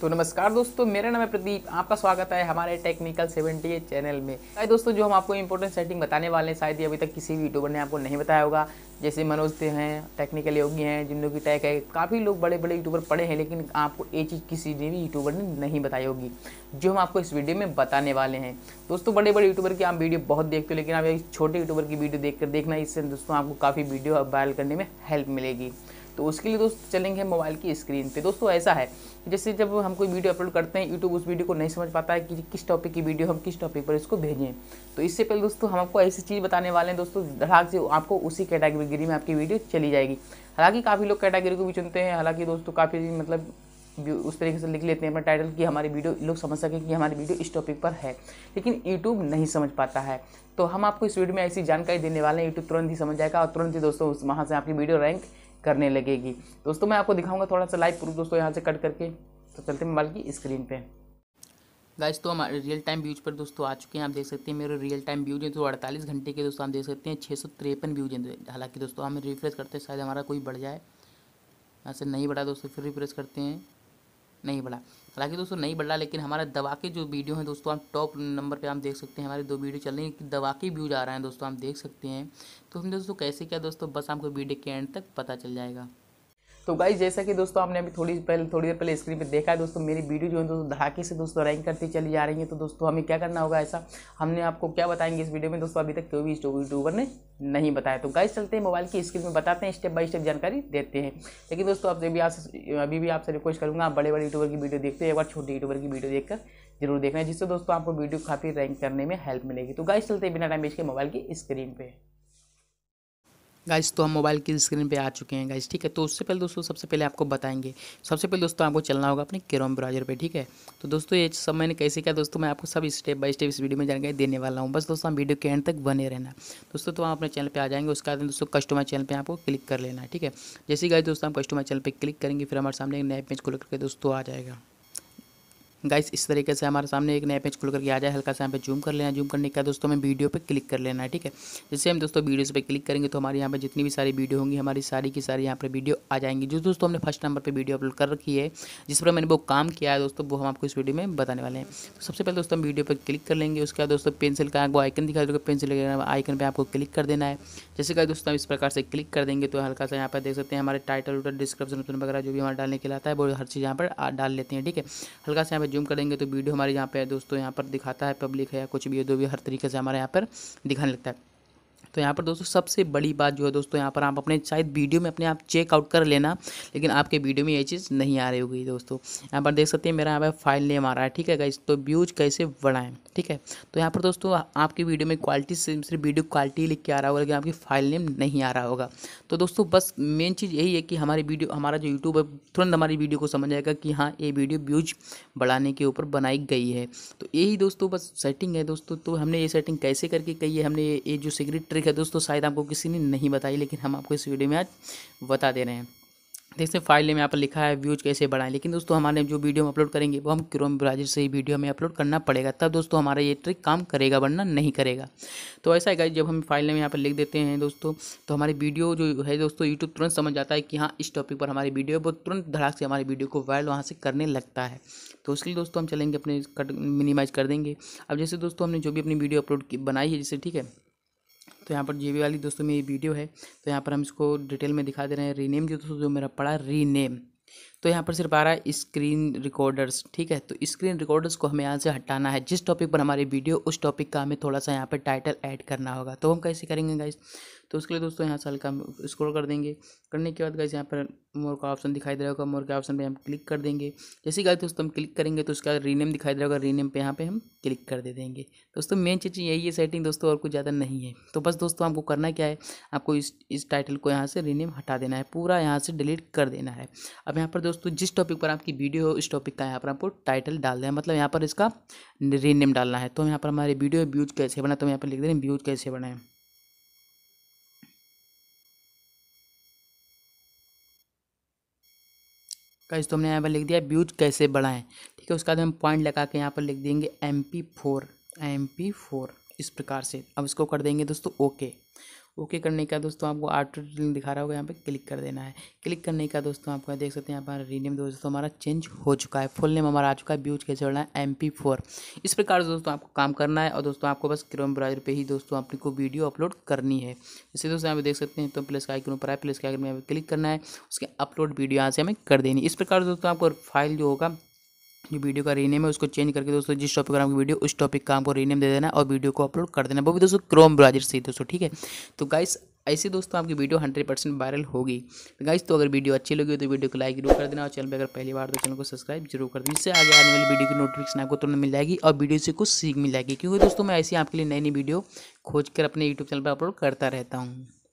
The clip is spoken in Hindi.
तो नमस्कार दोस्तों मेरा नाम है प्रदीप आपका स्वागत है हमारे टेक्निकल सेवेंटी एट चैनल में शायद दोस्तों जो हम आपको इंपॉर्टेंट सेटिंग बताने वाले हैं शायद अभी तक किसी भी यूट्यूबर ने आपको नहीं बताया होगा जैसे मनोज थे हैं टेक्निकल योगी हैं जिन लोग की टैक है काफ़ी लोग बड़े बड़े यूट्यूबर पढ़े हैं लेकिन आपको ये चीज़ किसी ने भी यूट्यूबर ने नहीं बताई होगी जो हम आपको इस वीडियो में बताने वाले हैं दोस्तों बड़े बड़े यूट्यूबर की आप वीडियो बहुत देखते हो लेकिन आप एक छोटे यूट्यूबर की वीडियो देख कर देखना इससे दोस्तों आपको काफ़ी वीडियो वायरल करने में हेल्प मिलेगी तो उसके लिए दोस्त तो चलेंगे मोबाइल की स्क्रीन पे दोस्तों ऐसा है जैसे जब हम कोई वीडियो अपलोड करते हैं यूट्यूब उस वीडियो को नहीं समझ पाता है कि किस टॉपिक की वीडियो हम किस टॉपिक पर इसको भेजें तो इससे पहले दोस्तों हम आपको ऐसी चीज़ बताने वाले हैं दोस्तों धड़ाक से आपको उसी कैटेगरी में आपकी वीडियो चली जाएगी हालांकि काफ़ी लोग कैटेगरी को भी चुनते हैं हालांकि दोस्तों काफ़ी मतलब उस तरीके से लिख लेते हैं अपना टाइटल कि हमारी वीडियो लोग समझ सकें कि हमारी वीडियो इस टॉपिक पर है लेकिन यूट्यूब नहीं समझ पाता है तो हम आपको इस वीडियो में ऐसी जानकारी देने वाले हैं यूट्यूब तुरंत ही समझ जाएगा और तुरंत ही दोस्तों वहाँ से आपकी वीडियो रैंक करने लगेगी दोस्तों मैं आपको दिखाऊंगा थोड़ा सा लाइव प्रूफ दोस्तों यहाँ से कट करके तो चलते मोबाइल की स्क्रीन पर गाइस तो हमारे रियल टाइम व्यूज पर दोस्तों आ चुके हैं आप देख सकते हैं मेरे रियल टाइम व्यूज हैं तो 48 घंटे के दोस्तों आप देख सकते हैं छः सौ तिरपन व्यूज हैं हालांकि दोस्तों हमें रिफ्रेश करते हैं शायद हमारा कोई बढ़ जाए ऐसे नहीं बढ़ा दोस्तों फिर रिफ्रेश करते हैं नहीं बढ़ा हालांकि दोस्तों नहीं बढ़ रहा लेकिन हमारा दवा के जो वीडियो हैं दोस्तों आप टॉप नंबर पे आप देख सकते हैं हमारे दो वीडियो चल रही हैं दवा के व्यूज आ रहे हैं दोस्तों आप देख सकते हैं तो हम दोस्तों कैसे क्या दोस्तों बस आपको वीडियो के एंड तक पता चल जाएगा तो गाइज जैसा कि दोस्तों आपने अभी थोड़ी पहले थोड़ी देर पहले स्क्रीन पे देखा है दोस्तों मेरी वीडियो जो है दोस्तों धड़ाके से दोस्तों रैंक करती चली जा रही है तो दोस्तों हमें क्या करना होगा ऐसा हमने आपको क्या बताएंगे इस वीडियो में दोस्तों अभी तक कोई भी यूट्यूबर ने नहीं बताया तो गाइज चलते हैं मोबाइल की स्क्रीन में बताते हैं स्टेप बाई स्टेप जानकारी देते हैं लेकिन दोस्तों आप भी आपसे अभी भी आपसे रिक्वेस्ट करूँगा आप बड़े बड़े यूट्यूबर की वीडियो देखते हैं एक बार छोटे यूट्यूबर की वीडियो देखकर जरूर देखना है जिससे दोस्तों आपको वीडियो काफ़ी रैंक करने में हेल्प मिलेगी तो गाइज चलते हैं बिना टाइम बेच के मोबाइल की स्क्रीन पर गाइस तो हम मोबाइल की स्क्रीन पे आ चुके हैं गाइस ठीक है तो उससे पहले दोस्तों सबसे पहले आपको बताएंगे सबसे पहले दोस्तों आपको चलना होगा अपने क्रोम ब्राउजर पे ठीक है तो दोस्तों ये सब मैंने कैसे किया दोस्तों मैं आपको सब स्टेप बाय स्टेप इस वीडियो में जानकारी देने वाला हूँ बस दोस्तों हम वीडियो के एंड तक बने रहना दोस्तों तो आप अपने चैनल पर आ जाएंगे उसके बाद दोस्तों कस्टमर चैनल पर आपको क्लिक कर लेना ठीक है जैसे गाइस दोस्तों हम कस्टमर चैनल पर क्लिक करेंगे फिर हमारे सामने एक नया पेज खुल करके दोस्तों आ जाएगा गाइस इस तरीके से हमारे सामने एक नया पेज खुल करके आ जाए हल्का सा यहाँ पे जूम कर लेना जूम करने के बाद दोस्तों हमें वीडियो पे क्लिक कर लेना है ठीक है जैसे हम दोस्तों वीडियोस पे क्लिक करेंगे तो हमारे यहाँ पे जितनी भी सारी वीडियो होंगी हमारी सारी की सारी यहाँ पर वीडियो आ जाएंगी जो दोस्तों हमने फर्स्ट नंबर पर वीडियो अपलोड कर रखी है जिस पर मैंने वो काम किया है दोस्तों वो हम आपको इस वीडियो में बताने वाले हैं तो सबसे पहले दोस्तों हम वीडियो पर क्लिक कर लेंगे उसके बाद दोस्तों पेंसिल का वो आइकन दिखा देगा पेंसिल आइकन पर आपको क्लिक कर देना है जैसे कहा दोस्तों हम इस प्रकार से क्लिक कर देंगे तो हल्का सा यहाँ पर देख सकते हैं हमारे टाइटल डिस्क्रिप्शन वगैरह जो भी हमारे डालने के लिए आता है वो हर चीज़ यहाँ पर डाल लेते हैं ठीक है हल्का सा यहाँ पर जूम करेंगे तो वीडियो हमारे यहाँ पे है दोस्तों यहाँ पर दिखाता है पब्लिक है या कुछ भी है जो भी हर तरीके से हमारे यहाँ पर दिखाने लगता है तो यहाँ पर दोस्तों सबसे बड़ी बात जो है दोस्तों यहाँ पर आप अपने शायद वीडियो में अपने आप चेकआउट कर लेना लेकिन आपके वीडियो में ये चीज़ नहीं आ रही होगी दोस्तों यहाँ पर देख सकते हैं मेरा यहाँ पर फाइल नेम आ रहा है ठीक है गाइस तो व्यूज कैसे बढ़ाएं ठीक है तो यहाँ पर दोस्तों आपकी वीडियो में क्वालिटी सिर्फ वीडियो क्वालिटी लिख के आ रहा होगा लेकिन आपकी फाइल नेम नहीं आ रहा होगा तो दोस्तों बस मेन चीज़ यही है कि हमारी वीडियो हमारा जो यूट्यूब है तुरंत हमारी वीडियो को समझ आएगा कि हाँ ये वीडियो व्यूज बढ़ाने के ऊपर बनाई गई है तो यही दोस्तों बस सेटिंग है दोस्तों तो हमने ये सेटिंग कैसे करके कही है हमने ये जो सिगरेट ट्रिक है दोस्तों शायद आपको किसी ने नहीं बताई लेकिन हम आपको इस वीडियो में आज बता दे रहे हैं जैसे फाइल में यहाँ पर लिखा है व्यूज कैसे बढ़ाएं लेकिन दोस्तों हमारे जो वीडियो हम अपलोड करेंगे वो हम क्रोम ब्राउजर से ही वीडियो हमें अपलोड करना पड़ेगा तब दोस्तों हमारा ये ट्रिक काम करेगा वरना नहीं करेगा तो ऐसा है जब हम फाइल में यहाँ पर लिख देते हैं दोस्तों तो हमारी वीडियो जो है दोस्तों यूट्यूब तुरंत समझ जाता है कि हाँ इस टॉपिक पर हमारी वीडियो वो तुरंत धड़ाक से हमारी वीडियो को वायरल वहाँ से करने लगता है तो उसके लिए दोस्तों हम चलेंगे अपने कट मिनिमाइज़ कर देंगे अब जैसे दोस्तों हमने जो भी अपनी वीडियो अपलोड बनाई है जैसे ठीक है तो यहाँ पर ये वी वाली दोस्तों मेरी वीडियो है तो यहाँ पर हम इसको डिटेल में दिखा दे रहे हैं रीनेम जो दोस्तों जो मेरा पड़ा रीनेम तो यहाँ पर सिर्फ आ रहा है स्क्रीन रिकॉर्डर्स ठीक है तो स्क्रीन रिकॉर्डर्स को हमें यहाँ से हटाना है जिस टॉपिक पर हमारी वीडियो उस टॉपिक का हमें थोड़ा सा यहाँ पर टाइटल ऐड करना होगा तो हम कैसे करेंगे गाइज तो उसके लिए दोस्तों यहाँ से हल्का स्क्रोल कर देंगे करने के बाद गए यहाँ पर मोर का ऑप्शन दिखाई दे रहा होगा मोर के ऑप्शन पर हम क्लिक कर देंगे जैसे गाइज दोस्तों हम क्लिक करेंगे तो उसका रीनेम दिखाई दे रहा होगा रीनेम पर यहाँ पर हम क्लिक कर दे देंगे दोस्तों मेन चीज़ यही है सेटिंग दोस्तों और कुछ ज़्यादा नहीं है तो बस दोस्तों आपको करना क्या है आपको इस इस टाइटल को यहाँ से रीनेम हटा देना है पूरा यहाँ से डिलीट कर देना है अब यहाँ पर दोस्तों जिस टॉपिक पर आपकी वीडियो हो इस टॉपिक का यहाँ पर आपको टाइटल डाल देना मतलब यहाँ पर इसका रीनेम डालना है तो यहाँ पर हमारे वीडियो व्यूज कैसे बना तो यहाँ पर लिख दे रहे हैं व्यूज कैसे बनाएं इस तो हमने यहाँ पर लिख दिया व्यूज कैसे बढ़ाएं ठीक है उसके बाद हम पॉइंट लगा के यहाँ पर लिख देंगे M P four M P four इस प्रकार से अब इसको कर देंगे दोस्तों ओके ओके करने का दोस्तों आपको आटो लिंक दिखा रहा होगा यहाँ पे क्लिक कर देना है क्लिक करने का दोस्तों आपका देख सकते हैं यहाँ पर रीनेम दोस्तों हमारा चेंज हो चुका है फुल नेम हमारा आ चुका है ब्यूज कैसे बढ़ना है एम इस प्रकार से दोस्तों आपको काम करना है और दोस्तों आपको बस क्रोम ब्राउजर पर ही दोस्तों अपनी को वीडियो अपलोड करनी है इसे दोस्तों यहाँ पर देख सकते हैं तो प्लस का आइकन पर आए प्लस के आइकन में क्लिक करना है उसके अपलोड वीडियो यहाँ से हमें कर देनी इस प्रकार दोस्तों आपको फाइल जो होगा जो वीडियो का रीनेम है उसको चेंज करके दोस्तों जिस टॉपिक पर वीडियो उस टॉपिक का आपको रीनेम दे देना और वीडियो को अपलोड कर देना वो भी दोस्तों क्रोम ब्राउजर से दोस्तों ठीक है तो गाइस ऐसे दोस्तों आपकी वीडियो हंड्रेड परसेंट वायरल होगी तो गाइस तो अगर वीडियो अच्छी लगी तो वीडियो को लाइक जरूर कर देना और चैनल पर अगर पहली बार तो चैनल को सब्सक्राइब जरूर कर देना इससे आगे आने वाली वीडियो की नोटिफिकेशन आपको तुरंत मिल जाएगी और वीडियो से कुछ सीख मिल जाएगी क्योंकि दोस्तों मैं ऐसी आपके लिए नई नई वीडियो खोज कर अपने यूट्यूब चैनल पर अपलोड करता रहता हूँ